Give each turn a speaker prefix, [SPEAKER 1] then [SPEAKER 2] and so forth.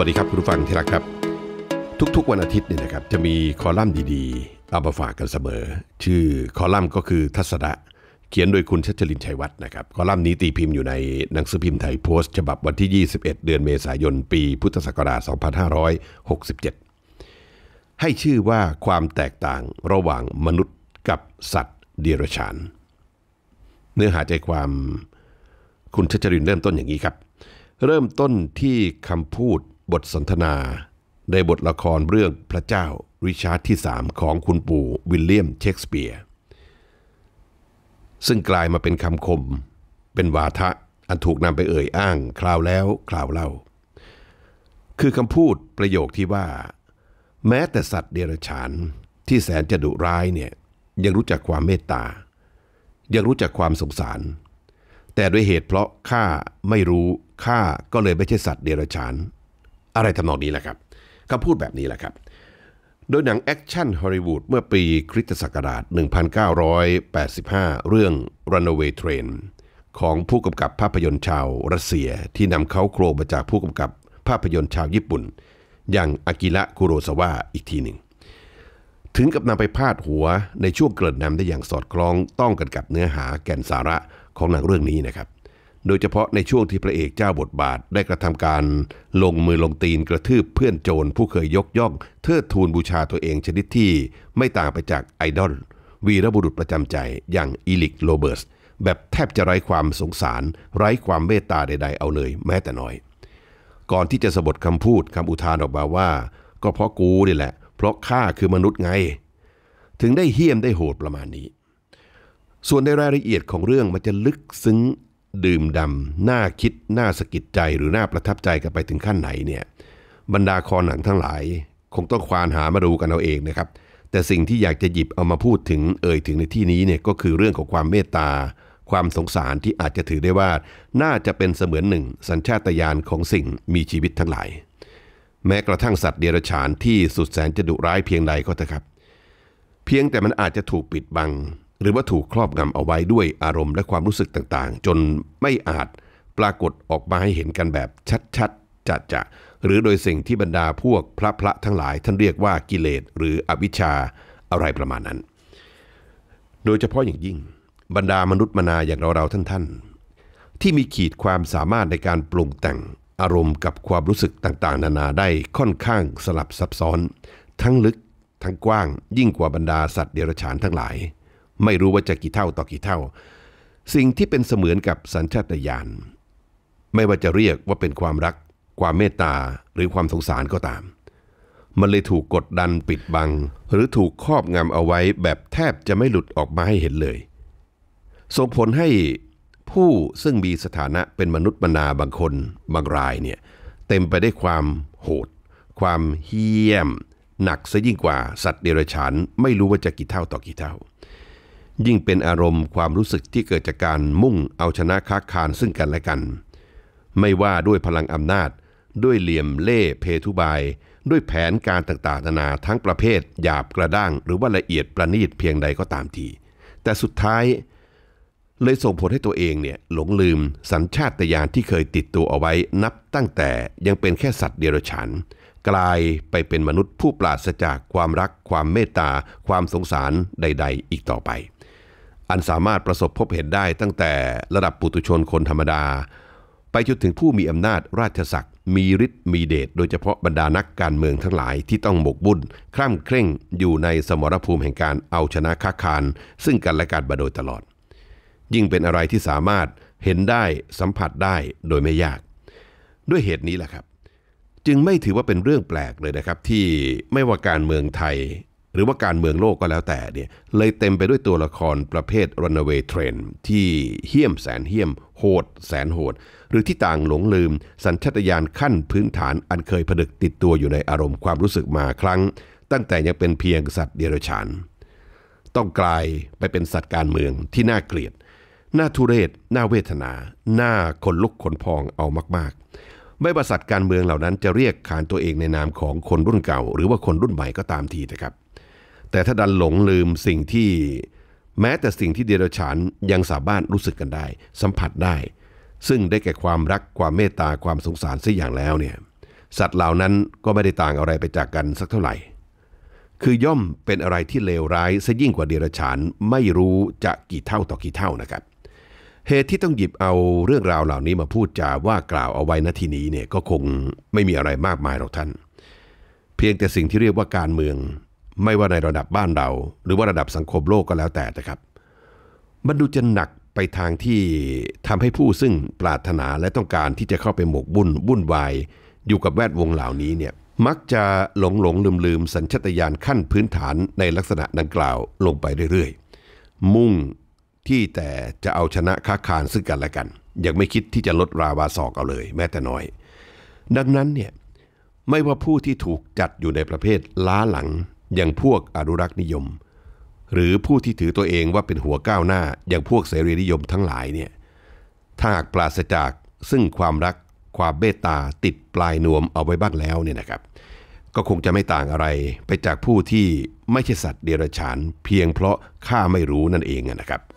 [SPEAKER 1] วัสดีครับคุณผู้ฟังที่รักครับ ทุกๆวันอาทิตย์เนี่ยนะครับจะมีคอลัมน์ดีๆเอามาฝากกันเสมอ ชื่อคอลัมน์ก็คือทัศนะเขียนโดยคุณชัชลินชัยวัฒน์นะครับคอลัมน์นี้ตีพิมพ์อยู่ในหนังสือพิมพ์ไทยโพสต์ฉบับวันที่ 21 เดือนเมษายนปีพุทธศักราช 2567 ให้ชื่อว่าความแตกต่างระหว่างมนุษย์กับสัตว์ เดรัจฉานเนื้อหาใจความคุณชัชรินเริ่มต้นอย่างนี้ครับ เริ่มต้นที่คำพูดบทสนทนาในบทละครเรื่องพระเจ้าริชาร์ดที่ 3 ของคุณปู่วิลเลียมเชกสเปียร์ ซึ่งกลายมาเป็นคำคม เป็นวาทะอันถูกนำไปเอ่ยอ้าง คราวแล้วคราวเล่า คือคำพูดประโยคที่ว่า แม้แต่สัตว์เดรัจฉาน ที่แสนจะดุร้ายเนี่ย ยังรู้จักความเมตตา ยังรู้จักความสงสาร แต่ด้วยเหตุเพราะข้าไม่รู้ข้าก็เลยไม่ใช่สัตว์เดรัจฉานอะไรทำนองนี้แหละครับ ก็พูดแบบนี้แหละครับ โดยหนังแอคชั่นฮอลลีวูดเมื่อปีคริสตศักราช 1985 เรื่อง Runaway Train ของผู้กำกับภาพยนตร์ชาวรัสเซียที่นำเขาโครงมาจากผู้กำกับภาพยนตร์ชาวญี่ปุ่น อย่างอากิระคุโรซาวะอีกทีหนึ่ง ถึงกับนำไปพาดหัวในช่วงเกิดนนำได้อย่างสอดคล้องต้องกันกับเนื้อหาแก่นสาระของหนังเรื่องนี้นะครับโดยเฉพาะในช่วงที่พระเอกเจ้าบทบาทได้กระทำการลงมือลงตีนกระทืบเพื่อนโจรผู้เคยยกย่องเทิดทูนบูชาตัวเองชนิดที่ไม่ต่างไปจากไอดอล วีรบุรุษประจำใจอย่างอีลิกโรเบิร์ตแบบแทบจะไร้ความสงสาร ไร้ความเมตตาใดๆเอาเลยแม้แต่น้อย ก่อนที่จะสะบัดคำพูดคำอุทานออกมาว่า ก็เพราะกูนี่แหละ เพราะข้าคือมนุษย์ไง ถึงได้เฮี้ยมได้โหดประมาณนี้ ส่วนในรายละเอียดของเรื่องมันจะลึกซึ้งดื่มดำ น่าคิด น่าสะกิดใจ หรือน่าประทับใจกันไปถึงขั้นไหนเนี่ย บรรดาคอหนังทั้งหลาย คงต้องควานหามาดูกันเอาเองนะครับ แต่สิ่งที่อยากจะหยิบเอามาพูดถึงเอ่ยถึงในที่นี้เนี่ยก็คือเรื่องของความเมตตา ความสงสารที่อาจจะถือได้ว่า น่าจะเป็นเสมือนหนึ่งสัญชาตญาณของสิ่งมีชีวิตทั้งหลาย แม้กระทั่งสัตว์เดรัจฉานที่สุดแสนจะดุร้ายเพียงใดก็เถอะครับ เพียงแต่มันอาจจะถูกปิดบังหรือว่าถูกครอบงำเอาไว้ด้วยอารมณ์และความรู้สึกต่างๆ จนไม่อาจปรากฏออกมาให้เห็นกันแบบชัดๆ จัดจะหรือโดยสิ่งที่บรรดาพวกพระพระทั้งหลาย ท่านเรียกว่ากิเลส หรืออวิชชาอะไรประมาณนั้น โดยเฉพาะอย่างยิ่ง บรรดามนุษย์มนาอย่างเรา ๆ ท่าน ๆ ที่มีขีดความสามารถในการปรุงแต่งอารมณ์กับความรู้สึกต่างๆ นานาได้ค่อนข้างสลับซับซ้อน ทั้งลึกทั้งกว้างยิ่งกว่าบรรดาสัตว์เดรัจฉานทั้งหลายไม่รู้ว่าจะกี่เท่าต่อกี่เท่า สิ่งที่เป็นเสมือนกับสัญชาตญาณ ไม่ว่าจะเรียกว่าเป็นความรัก ความเมตตา หรือความสงสารก็ตาม มันเลยถูกกดดันปิดบัง หรือถูกครอบงำเอาไว้แบบแทบจะไม่หลุดออกมาให้เห็นเลย ส่งผลให้ผู้ซึ่งมีสถานะเป็นมนุษย์มนาบางคนบางรายเนี่ย เต็มไปได้วยความโหด ความเหี้ยม หนักซะยิ่งกว่า สัตว์เดรัจฉาน ไม่รู้ว่าจะกี่เท่าต่อกี่เท่ายิ่งเป็นอารมณ์ความรู้สึกที่เกิดจากการมุ่งเอาชนะค้าคานซึ่งกันและกัน ไม่ว่าด้วยพลังอำนาจ ด้วยเหลี่ยมเล่เพทุบาย ด้วยแผนการต่างๆ นานาทั้งประเภท หยาบกระด้างหรือว่าละเอียดประณีตเพียงใดก็ตามที แต่สุดท้ายเลยส่งผลให้ตัวเองเนี่ยหลงลืมสัญชาตญาณที่เคยติดตัวเอาไว้นับตั้งแต่ยังเป็นแค่สัตว์เดรัจฉาน กลายไปเป็นมนุษย์ผู้ปราศจากความรักความเมตตาความสงสารใด ๆ อีกต่อไปอันสามารถประสบพบเห็นได้ตั้งแต่ระดับปุตุชนคนธรรมดา ไปจนถึงผู้มีอำนาจราชศักดิ์มีฤทธิ์มีเดชโดยเฉพาะบรรดานักการเมืองทั้งหลายที่ต้องหมกบุญคร่ำเคร่งอยู่ในสมรภูมิแห่งการเอาชนะค้าคาร ซึ่งกันและกันมาโดยตลอด ยิ่งเป็นอะไรที่สามารถเห็นได้สัมผัสได้โดยไม่ยาก ด้วยเหตุนี้แหละครับ จึงไม่ถือว่าเป็นเรื่องแปลกเลยนะครับ ที่ไม่ว่าการเมืองไทยหรือว่าการเมืองโลกก็แล้วแต่เนี่ย เลยเต็มไปด้วยตัวละครประเภท runaway train ที่เฮี้ยมแสนเฮี้ยม โหดแสนโหด หรือที่ต่างหลงลืมสัญชตาตญาณขั้นพื้นฐานอันเคยผดึกติดตัวอยู่ในอารมณ์ความรู้สึกมาครั้ง ตั้งแต่ยังเป็นเพียงสัตว์เดรัจฉาน ต้องกลายไปเป็นสัตว์การเมืองที่น่าเกลียด น่าทุเรศ น่าเวทนา น่าขนลุกขนพองเอามากๆไม่ประสัตว์การเมืองเหล่านั้นจะเรียกขานตัวเองในนามของคนรุ่นเก่าหรือว่าคนรุ่นใหม่ก็ตามทีนะครับแต่ถ้าดันหลงลืมสิ่งที่ แม้แต่สิ่งที่เดรัจฉานยังสามารถรู้สึกกันได้ สัมผัสได้ ซึ่งได้แก่ความรักความเมตตาความสงสารสักอย่างแล้วเนี่ยสัตว์เหล่านั้นก็ไม่ได้ต่างอะไรไปจากกันสักเท่าไหร่ คือย่อมเป็นอะไรที่เลวร้ายซะยิ่งกว่าเดรัจฉานไม่รู้จะกี่เท่าต่อกี่เท่านะครับ เหตุที่ต้องหยิบเอาเรื่องราวเหล่านี้มาพูดจาว่ากล่าวเอาไว้ณที่นี้เนี่ยก็คงไม่มีอะไรมากมายหรอกท่าน เพียงแต่สิ่งที่เรียกว่าการเมืองไม่ว่าในระดับบ้านเราหรือว่าระดับสังคมโลกก็แล้วแต่นะครับ มันดูจะหนักไปทางที่ทำให้ผู้ซึ่งปรารถนาและต้องการที่จะเข้าไปหมกบุญวุ่นวาย อยู่กับแวดวงเหล่านี้เนี่ย มักจะหลงหลงลืมลืมสัญชตาตญาณขั้นพื้นฐานในลักษณะดังกล่าวลงไปเรื่อยๆ มุ่งที่แต่จะเอาชนะค้าคานซึ่งกันและกัน ยังไม่คิดที่จะลดราวาศอกเอาเลย แม้แต่น้อย ดังนั้นเนี่ยไม่ว่าผู้ที่ถูกจัดอยู่ในประเภทล้าหลังอย่างพวกอนุรักษ์นิยม หรือผู้ที่ถือตัวเองว่าเป็นหัวก้าวหน้า อย่างพวกเสรีนิยมทั้งหลายเนี่ยถ้าหากปราศจากซึ่งความรักความเมตตาติดปลายนวมเอาไว้บ้างแล้วเนี่ยนะครับ ก็คงจะไม่ต่างอะไรไปจากผู้ที่ไม่ใช่สัตว์เดรัจฉาน เพียงเพราะข้าไม่รู้นั่นเองนะครับ